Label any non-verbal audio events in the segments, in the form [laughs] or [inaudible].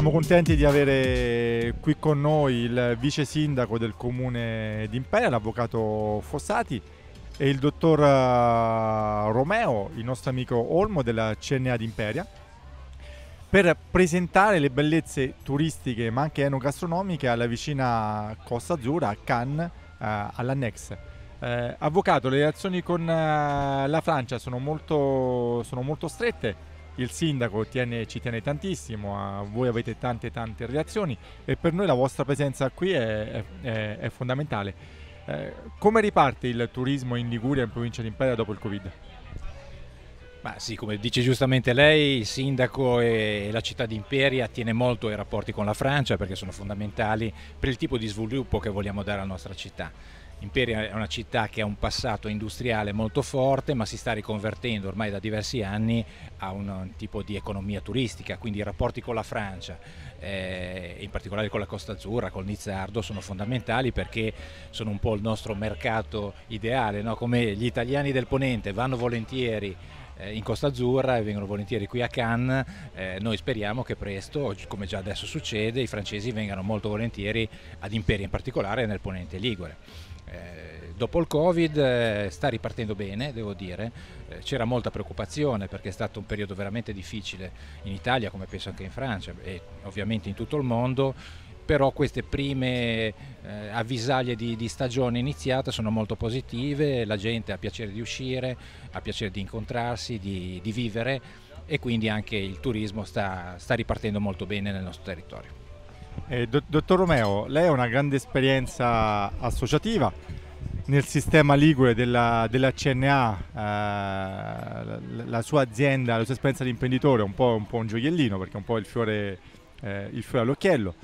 Siamo contenti di avere qui con noi il vice sindaco del comune di Imperia, l'avvocato Fossati e il dottor eh, Romeo, il nostro amico Olmo della CNA di Imperia, per presentare le bellezze turistiche ma anche enogastronomiche alla vicina Costa Azzurra, a Cannes, eh, all'Annex. Eh, avvocato, le relazioni con eh, la Francia sono molto, sono molto strette il sindaco tiene, ci tiene tantissimo, a voi avete tante tante reazioni e per noi la vostra presenza qui è, è, è fondamentale. Eh, come riparte il turismo in Liguria e in provincia di Imperia dopo il Covid? Ma sì, come dice giustamente lei, il sindaco e la città di Imperia tiene molto ai rapporti con la Francia perché sono fondamentali per il tipo di sviluppo che vogliamo dare alla nostra città. Imperia è una città che ha un passato industriale molto forte, ma si sta riconvertendo ormai da diversi anni a un tipo di economia turistica, quindi i rapporti con la Francia, eh, in particolare con la Costa Azzurra, col Nizzardo, sono fondamentali perché sono un po' il nostro mercato ideale, no? come gli italiani del Ponente vanno volentieri eh, in Costa Azzurra e vengono volentieri qui a Cannes. Eh, noi speriamo che presto, come già adesso succede, i francesi vengano molto volentieri ad Imperia in particolare nel ponente Ligure. Eh, dopo il Covid eh, sta ripartendo bene, devo dire, c'era molta preoccupazione perché è stato un periodo veramente difficile in Italia, come penso anche in Francia e ovviamente in tutto il mondo però queste prime eh, avvisaglie di, di, stagione iniziata sono molto positive, la gente ha piacere di uscire, ha piacere di incontrarsi, di, di vivere e quindi anche il turismo sta, sta ripartendo molto bene nel nostro territorio. Eh, dottor Romeo, lei ha una grande esperienza associativa nel sistema Ligure della, della CNA, eh, la, la, sua azienda, la sua esperienza di imprenditore è un po', un po' un gioiellino perché è un po' il fiore, eh, il fiore all'occhiello.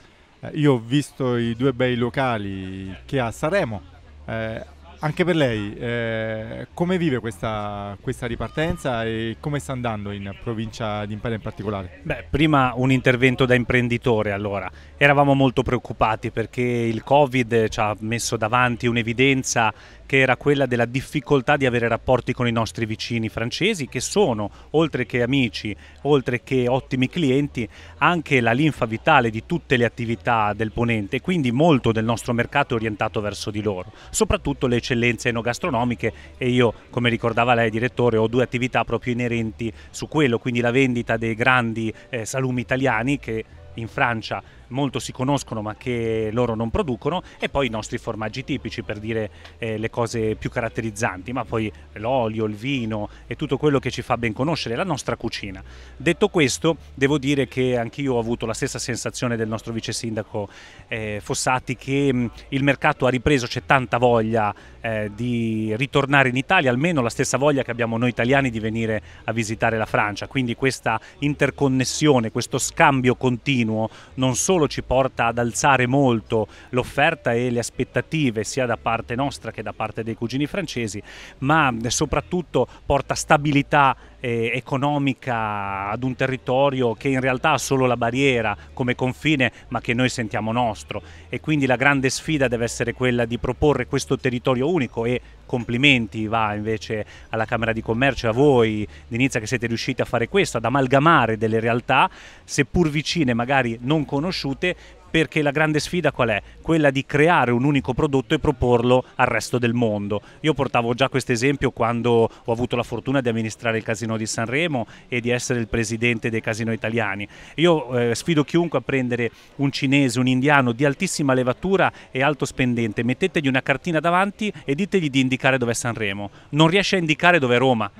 Eh, io ho visto i due bei locali che ha Sanremo. Eh, anche per lei, eh, come vive questa, questa, ripartenza e come sta andando in provincia di Imperia in particolare? Beh, prima un intervento da imprenditore allora. Eravamo molto preoccupati perché il Covid ci ha messo davanti un'evidenza che era quella della difficoltà di avere rapporti con i nostri vicini francesi, che sono, oltre che amici, oltre che ottimi clienti, anche la linfa vitale di tutte le attività del ponente, quindi molto del nostro mercato è orientato verso di loro, soprattutto le eccellenze enogastronomiche e io, come ricordava lei direttore, ho due attività proprio inerenti su quello, quindi la vendita dei grandi eh, salumi italiani che in Francia molto si conoscono ma che loro non producono e poi i nostri formaggi tipici per dire eh, le cose più caratterizzanti, ma poi l'olio, il vino e tutto quello che ci fa ben conoscere la nostra cucina. Detto questo, devo dire che anch'io ho avuto la stessa sensazione del nostro vice sindaco eh, Fossati che mm, il mercato ha ripreso, c'è tanta voglia eh, di ritornare in Italia, almeno la stessa voglia che abbiamo noi italiani di venire a visitare la Francia, quindi questa interconnessione, questo scambio continuo non solo solo ci porta ad alzare molto l'offerta e le aspettative sia da parte nostra che da parte dei cugini francesi, ma soprattutto porta stabilità eh, economica ad un territorio che in realtà ha solo la barriera come confine ma che noi sentiamo nostro e quindi la grande sfida deve essere quella di proporre questo territorio unico e complimenti va invece alla Camera di Commercio e a voi d'inizio che siete riusciti a fare questo, ad amalgamare delle realtà seppur vicine magari non conosciute perché la grande sfida qual è? Quella di creare un unico prodotto e proporlo al resto del mondo. Io portavo già questo esempio quando ho avuto la fortuna di amministrare il Casino di Sanremo e di essere il presidente dei Casino Italiani. Io eh, sfido chiunque a prendere un cinese, un indiano di altissima levatura e alto spendente, mettetegli una cartina davanti e ditegli di indicare dove è Sanremo. Non riesce a indicare dove è Roma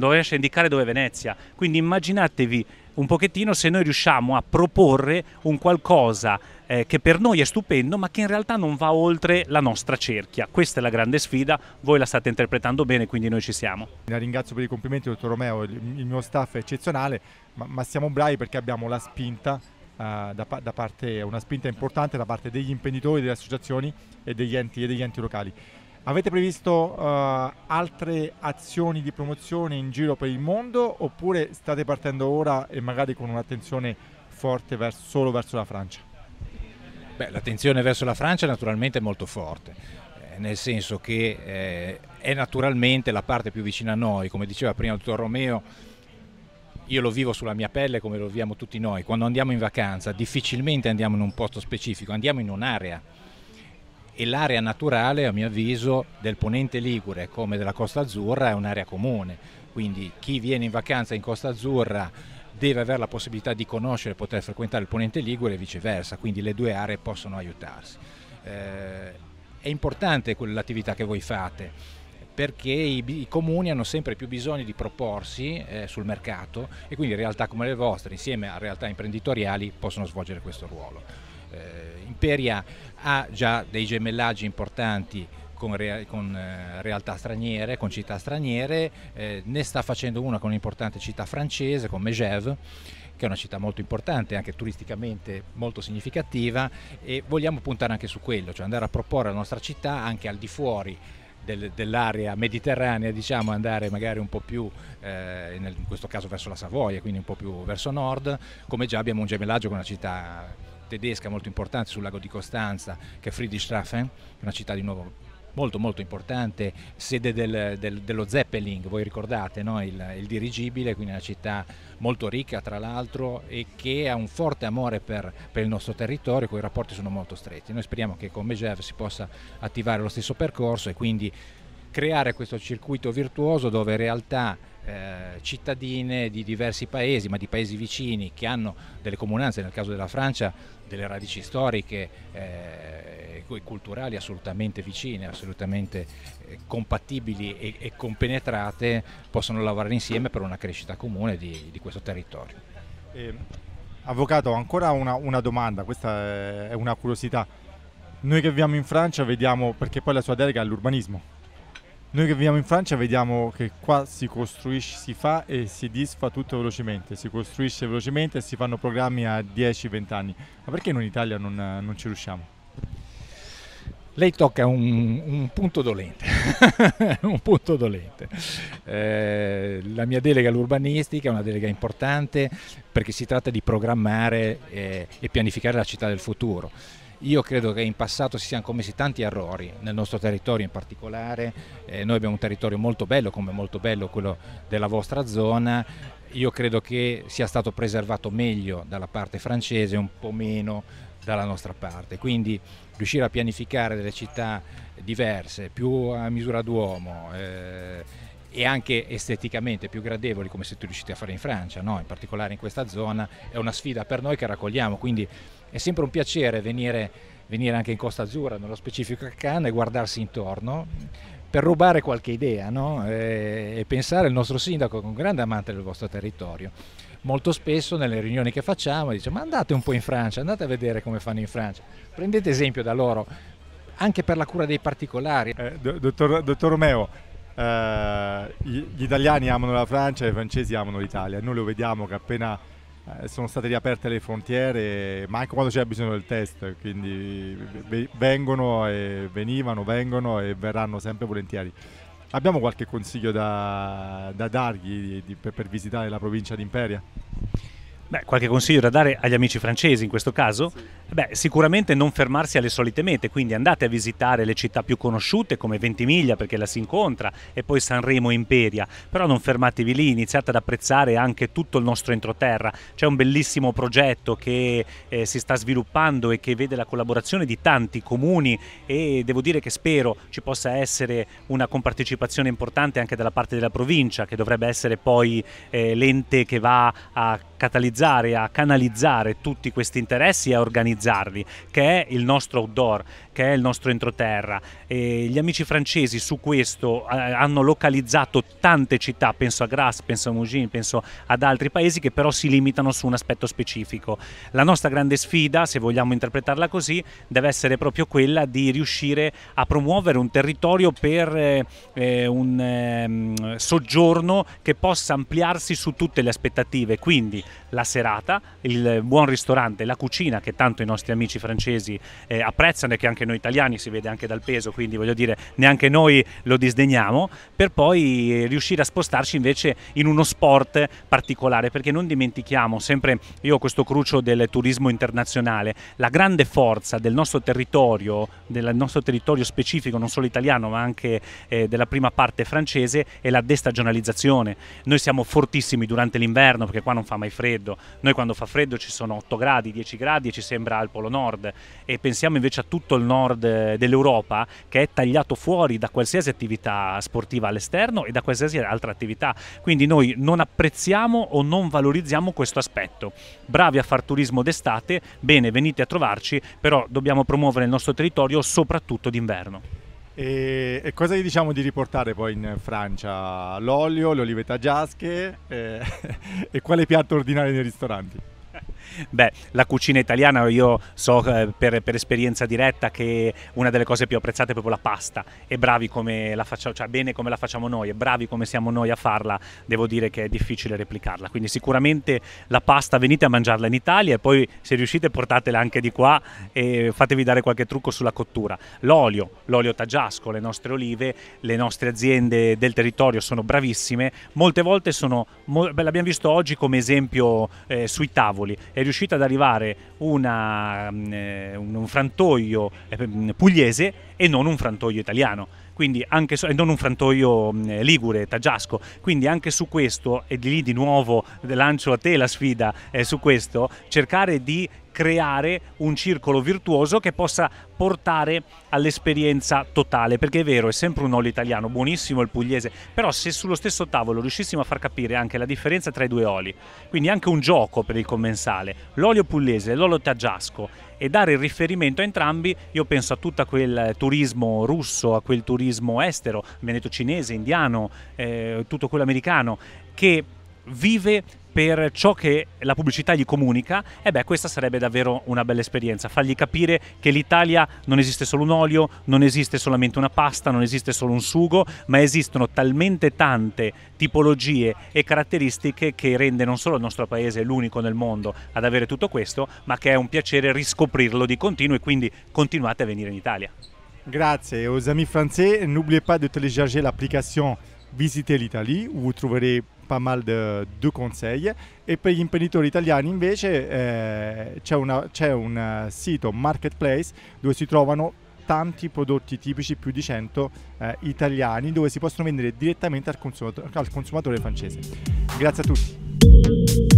riesce a indicare dove è Venezia. Quindi immaginatevi un pochettino se noi riusciamo a proporre un qualcosa eh, che per noi è stupendo ma che in realtà non va oltre la nostra cerchia. Questa è la grande sfida, voi la state interpretando bene quindi noi ci siamo. La ringrazio per i complimenti dottor Romeo, il mio staff è eccezionale ma, ma siamo bravi perché abbiamo la spinta eh, da, da, parte, una spinta importante da parte degli imprenditori, delle associazioni e degli enti, e degli enti locali. Avete previsto uh, altre azioni di promozione in giro per il mondo oppure state partendo ora e magari con un'attenzione forte verso, solo verso la Francia? Beh, l'attenzione verso la Francia è naturalmente molto forte, eh, nel senso che eh, è naturalmente la parte più vicina a noi, come diceva prima il dottor Romeo, io lo vivo sulla mia pelle come lo viviamo tutti noi, quando andiamo in vacanza difficilmente andiamo in un posto specifico, andiamo in un'area e l'area naturale, a mio avviso, del ponente Ligure come della Costa Azzurra è un'area comune, quindi chi viene in vacanza in Costa Azzurra deve avere la possibilità di conoscere e poter frequentare il ponente Ligure e viceversa, quindi le due aree possono aiutarsi. Eh, è importante l'attività che voi fate perché i, i, comuni hanno sempre più bisogno di proporsi eh, sul mercato e quindi realtà come le vostre, insieme a realtà imprenditoriali, possono svolgere questo ruolo eh, Imperia ha già dei gemellaggi importanti con, rea- con eh, realtà straniere, con città straniere, eh, ne sta facendo una con un'importante città francese, con Megève che è una città molto importante, anche turisticamente molto significativa e vogliamo puntare anche su quello, cioè andare a proporre la nostra città anche al di fuori dell'area mediterranea, diciamo, andare magari un po' più, eh, in questo caso verso la Savoia, quindi un po' più verso nord, come già abbiamo un gemellaggio con una città tedesca molto importante sul lago di Costanza, che è Friedrichshafen, una città di nuovo molto molto importante, sede del, del, dello Zeppelin, voi ricordate no? il, il, dirigibile, quindi una città molto ricca tra l'altro e che ha un forte amore per, per il nostro territorio, con i rapporti sono molto stretti. Noi speriamo che con Megev si possa attivare lo stesso percorso e quindi creare questo circuito virtuoso dove in realtà eh, cittadine di diversi paesi, ma di paesi vicini, che hanno delle comunanze, nel caso della Francia, delle radici storiche eh, e eh, culturali assolutamente vicine, assolutamente eh, compatibili e, e, compenetrate, possono lavorare insieme per una crescita comune di, di questo territorio. Eh, avvocato, ancora una, una domanda, questa è una curiosità. Noi che viviamo in Francia vediamo, perché poi la sua delega è all'urbanismo, noi che viviamo in Francia vediamo che qua si costruisce, si fa e si disfa tutto velocemente, si costruisce velocemente e si fanno programmi a 10-20 anni. Ma perché noi in Italia non, non ci riusciamo? Lei tocca un, un punto dolente, [laughs] un punto dolente. Eh, la mia delega all'urbanistica è una delega importante perché si tratta di programmare e, eh, e pianificare la città del futuro io credo che in passato si siano commessi tanti errori, nel nostro territorio in particolare, eh, noi abbiamo un territorio molto bello come molto bello quello della vostra zona, io credo che sia stato preservato meglio dalla parte francese, un po' meno dalla nostra parte, quindi riuscire a pianificare delle città diverse, più a misura d'uomo. Eh, e anche esteticamente più gradevoli come siete riusciti a fare in Francia, no? in particolare in questa zona, è una sfida per noi che raccogliamo, quindi è sempre un piacere venire, venire anche in Costa Azzurra, nello specifico a Cannes, e guardarsi intorno per rubare qualche idea no? e, eh, e pensare il nostro sindaco è un grande amante del vostro territorio molto spesso nelle riunioni che facciamo dice ma andate un po' in Francia, andate a vedere come fanno in Francia, prendete esempio da loro anche per la cura dei particolari. Eh, dottor, dottor Romeo, eh, gli italiani amano la Francia e i francesi amano l'Italia. Noi lo vediamo che appena eh, sono state riaperte le frontiere, ma anche quando c'è bisogno del test, quindi vengono e venivano, vengono e verranno sempre volentieri. Abbiamo qualche consiglio da, da dargli di, di, per, per visitare la provincia di Imperia? Beh, qualche consiglio da dare agli amici francesi in questo caso? Sì. Beh, sicuramente non fermarsi alle solite mete, quindi andate a visitare le città più conosciute come Ventimiglia perché la si incontra e poi Sanremo e Imperia, però non fermatevi lì, iniziate ad apprezzare anche tutto il nostro entroterra. C'è un bellissimo progetto che eh, si sta sviluppando e che vede la collaborazione di tanti comuni e devo dire che spero ci possa essere una compartecipazione importante anche dalla parte della provincia che dovrebbe essere poi eh, l'ente che va a catalizzare, a canalizzare tutti questi interessi e a organizzarli, che è il nostro outdoor che è il nostro entroterra. E gli amici francesi su questo eh, hanno localizzato tante città, penso a Grasse, penso a Mougins, penso ad altri paesi che però si limitano su un aspetto specifico. La nostra grande sfida, se vogliamo interpretarla così, deve essere proprio quella di riuscire a promuovere un territorio per eh, eh un eh, soggiorno che possa ampliarsi su tutte le aspettative, quindi la serata, il buon ristorante, la cucina che tanto i nostri amici francesi eh, apprezzano e che anche noi italiani, si vede anche dal peso, quindi voglio dire neanche noi lo disdegniamo, per poi riuscire a spostarci invece in uno sport particolare, perché non dimentichiamo sempre, io ho questo crucio del turismo internazionale, la grande forza del nostro territorio, del nostro territorio specifico, non solo italiano ma anche eh, della prima parte francese, è la destagionalizzazione. Noi siamo fortissimi durante l'inverno perché qua non fa mai freddo, noi quando fa freddo ci sono 8 gradi, 10 gradi e ci sembra al Polo Nord e pensiamo invece a tutto il nostro nord eh, dell'Europa che è tagliato fuori da qualsiasi attività sportiva all'esterno e da qualsiasi altra attività. Quindi noi non apprezziamo o non valorizziamo questo aspetto. Bravi a far turismo d'estate, bene, venite a trovarci, però dobbiamo promuovere il nostro territorio soprattutto d'inverno. E, cosa gli diciamo di riportare poi in Francia? L'olio, le olive tagiasche eh, [laughs] e quale piatto ordinare nei ristoranti? Beh, la cucina italiana io so eh, per, per, esperienza diretta che una delle cose più apprezzate è proprio la pasta e bravi come la facciamo, cioè bene come la facciamo noi e bravi come siamo noi a farla, devo dire che è difficile replicarla. Quindi sicuramente la pasta venite a mangiarla in Italia e poi se riuscite portatela anche di qua e fatevi dare qualche trucco sulla cottura. L'olio, l'olio tagiasco, le nostre olive, le nostre aziende del territorio sono bravissime, molte volte sono, l'abbiamo visto oggi come esempio eh, sui tavoli è riuscita ad arrivare una, mm, eh, un frantoio eh, mm, pugliese e non un frantoio italiano quindi anche su, e non un frantoio mm, ligure, tagiasco, quindi anche su questo, e di lì di nuovo lancio a te la sfida, eh, su questo, cercare di creare un circolo virtuoso che possa portare all'esperienza totale, perché è vero, è sempre un olio italiano, buonissimo il pugliese, però se sullo stesso tavolo riuscissimo a far capire anche la differenza tra i due oli, quindi anche un gioco per il commensale, l'olio pugliese e l'olio taggiasco, e dare il riferimento a entrambi, io penso a tutto quel turismo russo, a quel turismo estero, veneto cinese, indiano, eh, tutto quello americano, che vive per ciò che la pubblicità gli comunica, e beh, questa sarebbe davvero una bella esperienza. Fargli capire che l'Italia non esiste solo un olio, non esiste solamente una pasta, non esiste solo un sugo, ma esistono talmente tante tipologie e caratteristiche che rende non solo il nostro paese l'unico nel mondo ad avere tutto questo, ma che è un piacere riscoprirlo di continuo e quindi continuate a venire in Italia. Grazie aux amis français. N'oubliez pas de télécharger l'application Visitez l'Italie où vous trouverez pas mal de, de consigli e per gli imprenditori italiani invece eh, c'è, una, c'è un eh, sito marketplace dove si trovano tanti prodotti tipici, più di 100 eh, italiani, dove si possono vendere direttamente al consumatore, al consumatore francese. Grazie a tutti.